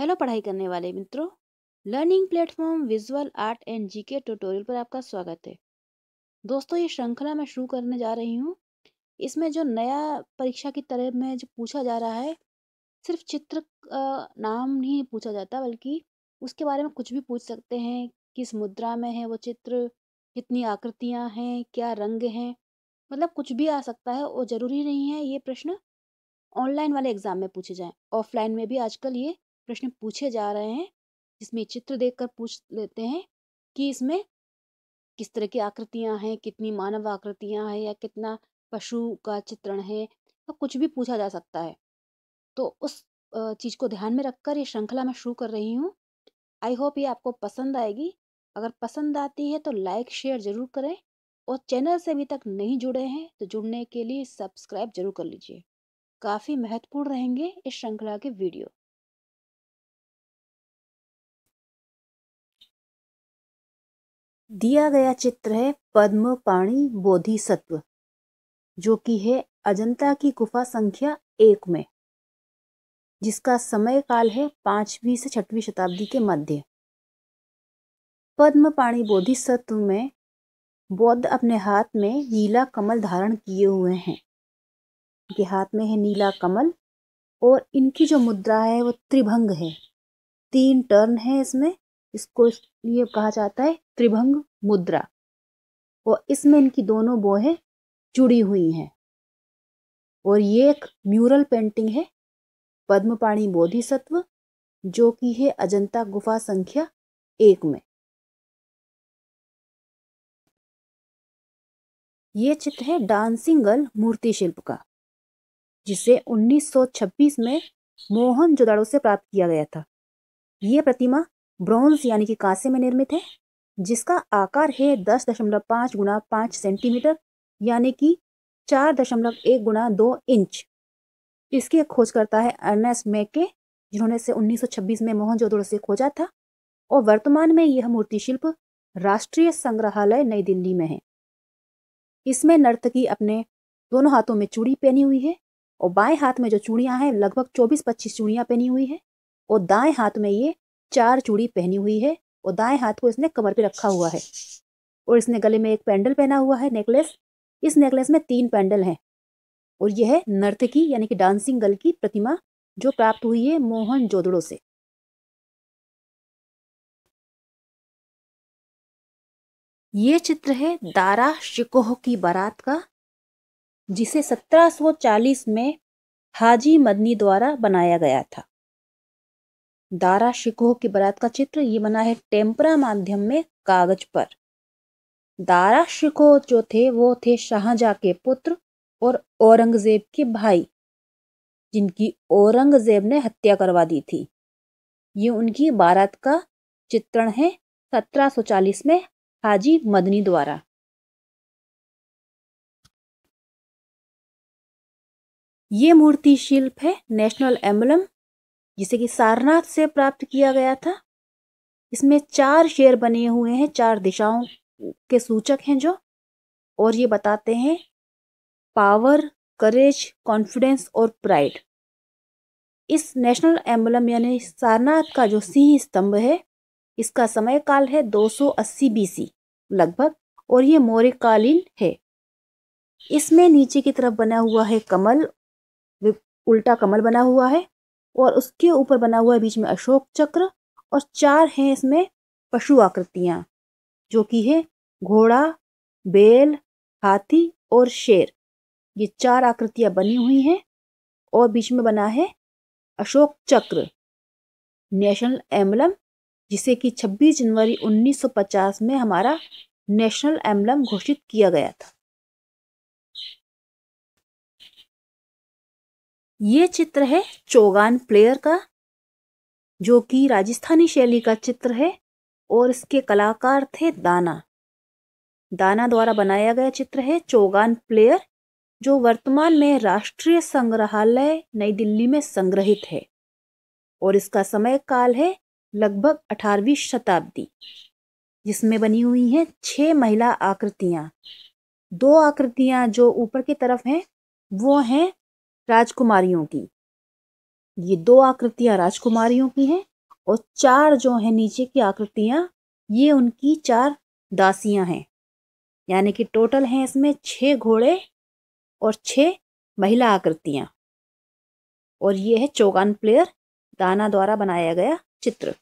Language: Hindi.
हेलो पढ़ाई करने वाले मित्रों learning platform visual art and GK tutorial पर आपका स्वागत है दोस्तों ये श्रृंखला मैं शुरू करने जा रही हूँ इसमें जो नया परीक्षा की तरह में जो पूछा जा रहा है सिर्फ चित्र का नाम नहीं पूछा जाता बल्कि उसके बारे में कुछ भी पूछ सकते हैं किस मुद्रा में है वो चित्र कितनी आकृतियाँ हैं क्या रंग हैं मतलब कुछ भी आ सकता है और ज़रूरी नहीं है ये प्रश्न ऑनलाइन वाले एग्ज़ाम में पूछे जाएँ ऑफलाइन में भी आजकल ये प्रश्न पूछे जा रहे हैं जिसमें चित्र देखकर पूछ लेते हैं कि इसमें किस तरह की आकृतियां हैं कितनी मानव आकृतियां हैं या कितना पशु का चित्रण है तो कुछ भी पूछा जा सकता है तो उस चीज़ को ध्यान में रखकर ये श्रृंखला मैं शुरू कर रही हूँ आई होप ये आपको पसंद आएगी अगर पसंद आती है तो लाइक शेयर ज़रूर करें और चैनल से अभी तक नहीं जुड़े हैं तो जुड़ने के लिए सब्सक्राइब जरूर कर लीजिए काफ़ी महत्वपूर्ण रहेंगे इस श्रृंखला के वीडियो दिया गया चित्र है पद्म पाणी बोधिसत्व जो कि है अजंता की गुफा संख्या एक में जिसका समय काल है पांचवी से छठवीं शताब्दी के मध्य पद्म पाणी बोधिसत्व में बौद्ध अपने हाथ में नीला कमल धारण किए हुए हैं इनके हाथ में है नीला कमल और इनकी जो मुद्रा है वो त्रिभंग है तीन टर्न है इसमें इसको लिए कहा जाता है त्रिभंग मुद्रा और इसमें इनकी दोनों बोहें जुड़ी हुई हैं और ये एक म्यूरल पेंटिंग है पद्मपाणी बोधिसत्व जो कि है अजंता गुफा संख्या एक में ये चित्र है डांसिंग गर्ल मूर्ति शिल्प का जिसे 1926 में मोहन जोदाड़ो से प्राप्त किया गया था ये प्रतिमा ब्रॉन्ज यानी कि कांसे में निर्मित है जिसका आकार है दस दशमलव पाँच गुणा पाँच सेंटीमीटर यानी कि चार दशमलव एक गुणा दो इंच इसकी खोज करता है अर्नेस मैके जिन्होंने से 1926 में मोहनजोदड़ो से खोजा था और वर्तमान में यह मूर्तिशिल्प राष्ट्रीय संग्रहालय नई दिल्ली में है इसमें नर्तकी अपने दोनों हाथों में चूड़ी पहनी हुई है और बाएं हाथ में जो चूड़ियां हैं लगभग 24-25 चूड़ियां पहनी हुई है और दाएं हाथ में ये चार चूड़ी पहनी हुई है और दाएं हाथ को इसने कमर पे रखा हुआ है और इसने गले में एक पैंडल पहना हुआ है नेकलेस इस नेकलेस में तीन पैंडल हैं और यह है नर्तकी यानी कि डांसिंग गर्ल की प्रतिमा जो प्राप्त हुई है मोहन जोदड़ो से ये चित्र है दारा शिकोह की बारात का जिसे 1740 में हाजी मदनी द्वारा बनाया गया था दारा शिकोह की बारात का चित्र ये बना है टेम्परा माध्यम में कागज पर दारा शिकोह जो थे वो थे शाहजहाँ के पुत्र और औरंगजेब के भाई जिनकी औरंगजेब ने हत्या करवा दी थी ये उनकी बारात का चित्रण है 1740 में हाजी मदनी द्वारा ये मूर्ति शिल्प है नेशनल एम्बलम जिसे कि सारनाथ से प्राप्त किया गया था इसमें चार शेर बने हुए हैं चार दिशाओं के सूचक हैं जो और ये बताते हैं पावर करेज कॉन्फिडेंस और प्राइड इस नेशनल एम्बलम यानी सारनाथ का जो सिंह स्तंभ है इसका समय काल है 280 बीसी लगभग और ये मौर्यकालीन है इसमें नीचे की तरफ बना हुआ है कमल उल्टा कमल बना हुआ है और उसके ऊपर बना हुआ है बीच में अशोक चक्र और चार हैं इसमें पशु आकृतियाँ जो कि है घोड़ा बेल हाथी और शेर ये चार आकृतियाँ बनी हुई हैं और बीच में बना है अशोक चक्र नेशनल एम्बलम जिसे कि 26 जनवरी 1950 में हमारा नेशनल एम्बलम घोषित किया गया था ये चित्र है चौगान प्लेयर का जो कि राजस्थानी शैली का चित्र है और इसके कलाकार थे दाना दाना द्वारा बनाया गया चित्र है चौगान प्लेयर जो वर्तमान में राष्ट्रीय संग्रहालय नई दिल्ली में संग्रहित है और इसका समय काल है लगभग 18वीं शताब्दी जिसमें बनी हुई हैं छह महिला आकृतियां दो आकृतियां जो ऊपर की तरफ हैं वो हैं राजकुमारियों की ये दो आकृतियां राजकुमारियों की हैं और चार जो है नीचे की आकृतियां ये उनकी चार दासियां हैं यानी कि टोटल हैं इसमें छह घोड़े और छह महिला आकृतियां और ये है चौगान प्लेयर दाना द्वारा बनाया गया चित्र